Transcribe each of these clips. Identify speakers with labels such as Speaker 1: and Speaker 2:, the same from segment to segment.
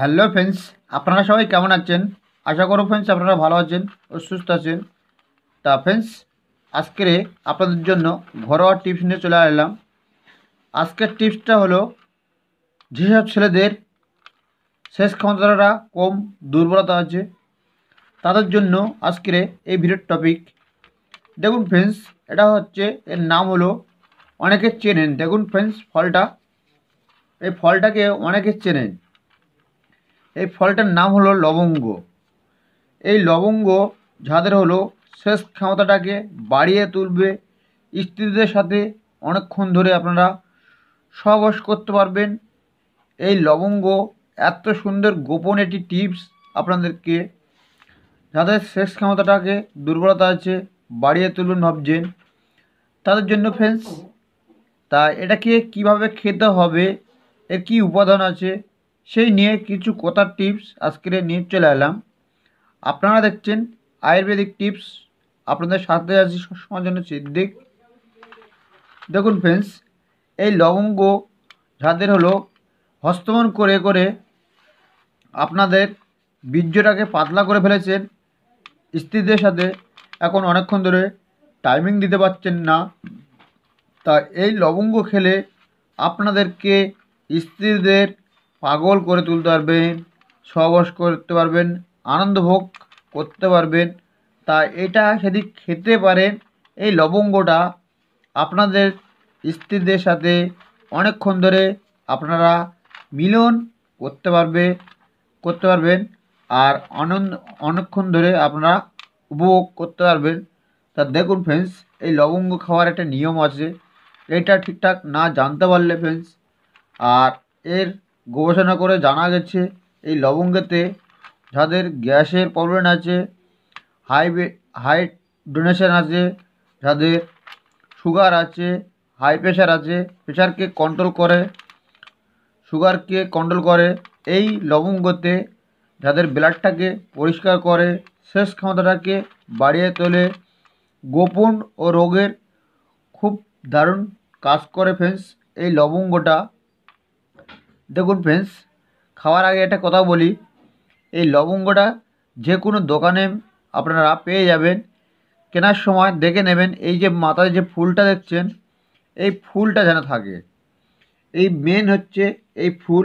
Speaker 1: hello friends আপনারা সবাই কেমন আছেন আশা করো ফ্রেন্ডস আপনারা ভালো আছেন ও সুস্থ আছেন তা ফ্রেন্ডস আজকের আপনাদের জন্য ঘরোয়া টিপস নিয়ে চলে এলাম আজকের টিপসটা হলো যেসব ছেলেদের শেষ ক্ষমতাটা কম দুর্বলতা আছে তাদের জন্য আজকের এই ভিডিওর টপিক দেখুন ফ্রেন্ডস এটা হচ্ছে এর নাম হলো অনেকে চেনেন দেখুন ফ্রেন্ডস ফলটা এই ফলটাকে অনেকে চেনেন এই ফলটার নাম হলো লবঙ্গ এই লবঙ্গ যাদের হলো শেষ ক্ষমতাটাকে বাড়িয়ে তুলবে স্ত্রীদের সাথে অনেকক্ষণ ধরে আপনারা সহবাস করতে পারবেন এই লবঙ্গ এত সুন্দর গোপন একটি টিপস আপনাদেরকে যাদের শেষ ক্ষমতাটাকে দুর্বলতা আছে বাড়িয়ে তুলুন ভাবছেন তাদের জন্য ফ্রেন্ডস তা এটাকে কিভাবে খেতে হবে এর কি উপাদান আছে সেই নিয়ে কিছু কথার টিপস আজকের নিয়ে চলে এলাম আপনারা দেখছেন আয়ুর্বেদিক টিপস আপনাদের সাথে আছি সবসময় জন্য সিদ্ধিক দেখুন ফ্রেন্ডস এই লবঙ্গ যাদের হলো হস্তমন করে করে আপনাদের বীর্যটাকে পাতলা করে ফেলেছেন স্ত্রীদের সাথে এখন অনেকক্ষণ ধরে টাইমিং দিতে পারছেন না তা এই লবঙ্গ খেলে আপনাদেরকে স্ত্রীদের পাগল করে তুলতে পারবেন সবস করতে পারবেন আনন্দ ভোগ করতে পারবেন তা এটা যদি খেতে পারেন এই লবঙ্গটা আপনাদের স্ত্রীদের সাথে অনেকক্ষণ ধরে আপনারা মিলন করতে পারবে করতে পারবেন আর আনন্দ অনেকক্ষণ ধরে আপনারা উপভোগ করতে পারবেন তা দেখুন ফ্রেন্ডস এই লবঙ্গ খাওয়ার একটা নিয়ম আছে এটা ঠিকঠাক না জানতে পারলে ফ্রেন্ডস আর এর গবেষণা করে জানা গেছে এই লবঙ্গেতে যাদের গ্যাসের প্রবলেম আছে হাই হাই ডোনেশন আছে যাদের সুগার আছে হাই প্রেশার আছে প্রেশারকে কন্ট্রোল করে সুগারকে কন্ট্রোল করে এই লবঙ্গতে যাদের ব্লাডটাকে পরিষ্কার করে শেষ ক্ষমতাটাকে বাড়িয়ে তোলে গোপন ও রোগের খুব দারুণ কাজ করে ফ্রেন্ডস এই লবঙ্গটা দেখুন ফ্রেন্ডস খাওয়ার আগে একটা কথা বলি এই লবঙ্গটা যে কোনো দোকানে আপনারা পেয়ে যাবেন কেনার সময় দেখে নেবেন এই যে মাথায় যে ফুলটা দেখছেন এই ফুলটা যেন থাকে এই মেন হচ্ছে এই ফুল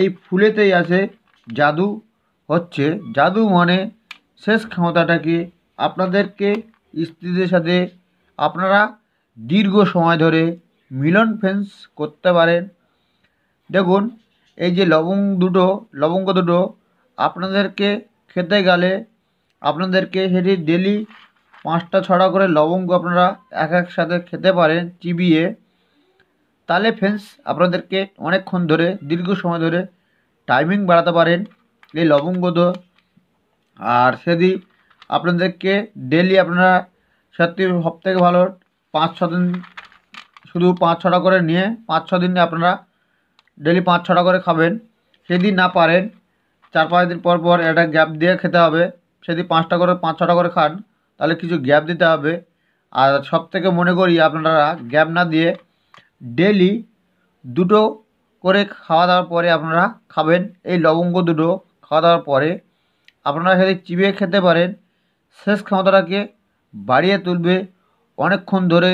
Speaker 1: এই ফুলেতেই আছে জাদু হচ্ছে জাদু মানে শেষ ক্ষমতাটাকে আপনাদেরকে স্ত্রীদের সাথে আপনারা দীর্ঘ সময় ধরে মিলন ফেন্স করতে পারেন দেখুন এই যে লবঙ্গ দুটো লবঙ্গ দুটো আপনাদেরকে খেতে গেলে আপনাদেরকে সেটি ডেলি পাঁচটা ছড়া করে লবঙ্গ আপনারা এক একসাথে খেতে পারেন চিবিয়ে তাহলে ফ্রেন্ডস আপনাদেরকে অনেকক্ষণ ধরে দীর্ঘ সময় ধরে টাইমিং বাড়াতে পারেন এই লবঙ্গ তো আর সেদি আপনাদেরকে ডেলি আপনারা সত্যি সবথেকে ভালো পাঁচ ছ দিন শুধু পাঁচ ছটা করে নিয়ে পাঁচ ছদিনে আপনারা ডেলি পাঁচ ছটা করে খাবেন যদি না পারেন চার পাঁচ দিন পর পর একটা গ্যাপ দিয়ে খেতে হবে সেদিন পাঁচটা করে পাঁচ ছটা করে খান তাহলে কিছু গ্যাপ দিতে হবে আর সব থেকে মনে করি আপনারা গ্যাপ না দিয়ে ডেলি দুটো করে খাওয়া দাওয়ার পরে আপনারা খাবেন এই লবঙ্গ দুটো খাওয়া দাওয়ার পরে আপনারা যদি চিবিয়ে খেতে পারেন শেষ ক্ষমতাটাকে বাড়িয়ে তুলবে অনেকক্ষণ ধরে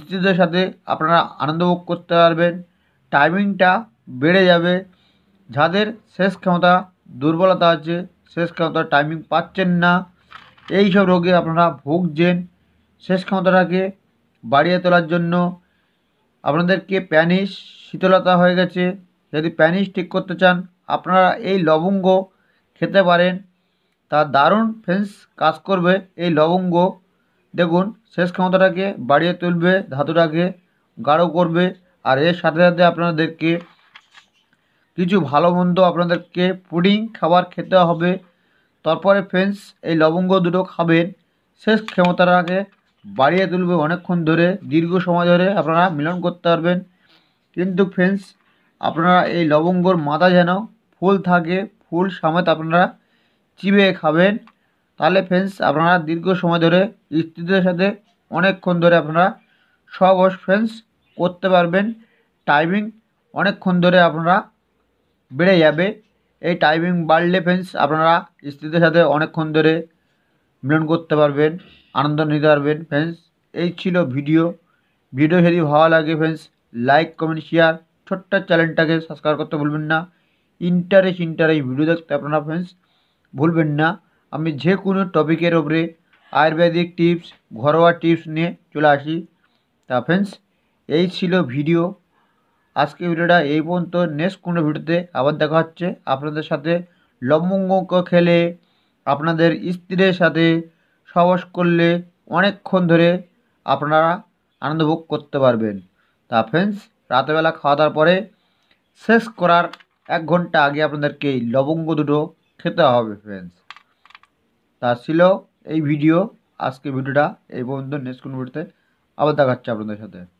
Speaker 1: স্ত্রীদের সাথে আপনারা আনন্দ করতে পারবেন টাইমিংটা বেড়ে যাবে যাদের শেষ ক্ষমতা দুর্বলতা আছে শেষ ক্ষমতা টাইমিং পাচ্ছেন না এই সব রোগে আপনারা ভুগছেন শেষ ক্ষমতাটাকে বাড়িয়ে তোলার জন্য আপনাদেরকে প্যানিস শীতলতা হয়ে গেছে যদি প্যানিস ঠিক করতে চান আপনারা এই লবঙ্গ খেতে পারেন তা দারুণ ফেন্স কাজ করবে এই লবঙ্গ দেখুন শেষ ক্ষমতাটাকে বাড়িয়ে তুলবে ধাতুটাকে গাঢ় করবে আর এর সাথে সাথে আপনাদেরকে কিছু ভালো মন্দ আপনাদেরকে পুডিং খাবার খেতে হবে তারপরে ফ্রেন্ডস এই লবঙ্গ দুটো খাবেন শেষ ক্ষমতাটাকে বাড়িয়ে তুলবে অনেকক্ষণ ধরে দীর্ঘ সময় ধরে আপনারা মিলন করতে পারবেন কিন্তু ফ্রেন্ডস আপনারা এই লবঙ্গর মাথা যেন ফুল থাকে ফুল সমেত আপনারা চিবিয়ে খাবেন তাহলে ফ্রেন্ডস আপনারা দীর্ঘ সময় ধরে স্ত্রীদের সাথে অনেকক্ষণ ধরে আপনারা সব ফ্রেন্ডস করতে পারবেন টাইমিং অনেকক্ষণ ধরে আপনারা বেড়ে যাবে এই টাইমিং বাড়লে ফ্রেন্ডস আপনারা স্ত্রীদের সাথে অনেকক্ষণ ধরে মিলন করতে পারবেন আনন্দ নিতে পারবেন ফ্রেন্ডস এই ছিল ভিডিও ভিডিও যদি ভালো লাগে ফ্রেন্ডস লাইক কমেন্ট শেয়ার ছোট্ট চ্যানেলটাকে সাবস্ক্রাইব করতে ভুলবেন না ইন্টারেস্ট ইন্টারেস্ট ভিডিও দেখতে আপনারা ফ্রেন্ডস ভুলবেন না আমি যে কোনো টপিকের ওপরে আয়ুর্বেদিক টিপস ঘরোয়া টিপস নিয়ে চলে আসি তা ফ্রেন্ডস এই ছিল ভিডিও আজকে ভিডিওটা এই পর্যন্ত নেক্সট কোনো ভিডিওতে আবার দেখা হচ্ছে আপনাদের সাথে লবঙ্গ খেলে আপনাদের স্ত্রীর সাথে সবাস করলে অনেকক্ষণ ধরে আপনারা আনন্দ ভোগ করতে পারবেন তা ফ্রেন্ডস রাতেবেলা খাওয়া দাওয়ার পরে শেষ করার এক ঘন্টা আগে আপনাদেরকে এই লবঙ্গ দুটো খেতে হবে ফ্রেন্ডস তা ছিল এই ভিডিও আজকে ভিডিওটা এই পর্যন্ত নেক্সট কোনো ভিডিওতে আবার দেখাচ্ছে আপনাদের সাথে